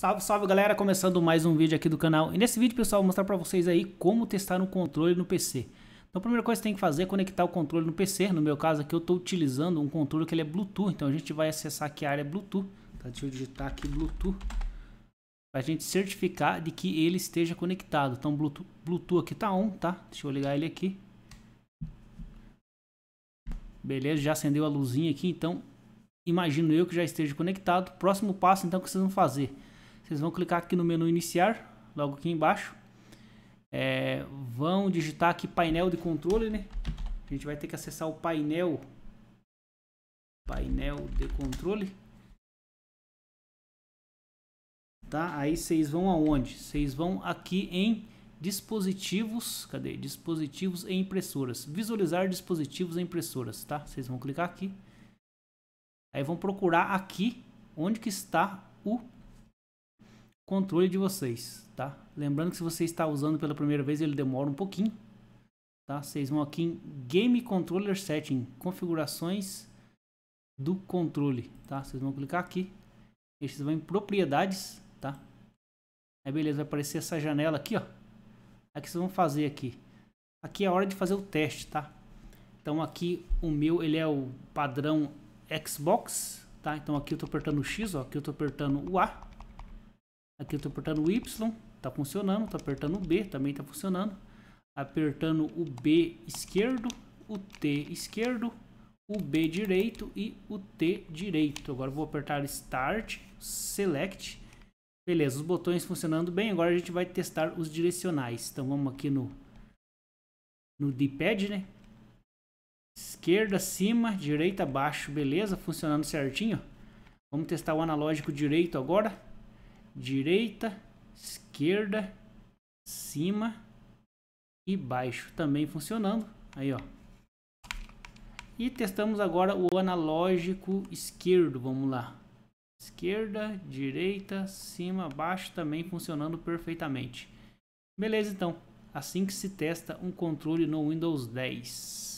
Salve, salve galera, começando mais um vídeo aqui do canal. E nesse vídeo, pessoal, vou mostrar para vocês aí como testar um controle no PC. Então a primeira coisa que tem que fazer é conectar o controle no PC. No meu caso aqui eu estou utilizando um controle que ele é Bluetooth, então a gente vai acessar aqui a área Bluetooth. Tá? Deixa eu digitar aqui Bluetooth Pra a gente certificar de que ele esteja conectado. Então Bluetooth, Bluetooth aqui tá on, tá? Deixa eu ligar ele aqui. Beleza, já acendeu a luzinha aqui, então imagino eu que já esteja conectado. Próximo passo então que vocês vão fazer vocês vão clicar aqui no menu iniciar, logo aqui embaixo. É, vão digitar aqui painel de controle, né? A gente vai ter que acessar o painel, painel de controle. Tá? Aí vocês vão aonde? Vocês vão aqui em dispositivos, cadê? Dispositivos e impressoras. Visualizar dispositivos e impressoras, tá? Vocês vão clicar aqui. Aí vão procurar aqui onde que está o controle de vocês, tá? Lembrando que se você está usando pela primeira vez, ele demora um pouquinho, tá? Vocês vão aqui em Game Controller Setting, configurações do controle, tá? Vocês vão clicar aqui, e vocês vão em propriedades, tá? Aí beleza, vai aparecer essa janela aqui, ó. Aqui vocês vão fazer aqui. Aqui é a hora de fazer o teste, tá? Então aqui o meu, ele é o padrão Xbox, tá? Então aqui eu tô apertando o X, ó, aqui eu tô apertando o A Aqui eu estou apertando o Y, está funcionando. Estou tá apertando o B, também está funcionando. Apertando o B esquerdo, o T esquerdo, o B direito e o T direito. Agora vou apertar Start, Select. Beleza, os botões funcionando bem. Agora a gente vai testar os direcionais. Então vamos aqui no, no D-pad, né? Esquerda, cima, direita, baixo. Beleza, funcionando certinho. Vamos testar o analógico direito agora direita, esquerda, cima e baixo também funcionando. Aí, ó. E testamos agora o analógico esquerdo, vamos lá. Esquerda, direita, cima, baixo também funcionando perfeitamente. Beleza, então. Assim que se testa um controle no Windows 10.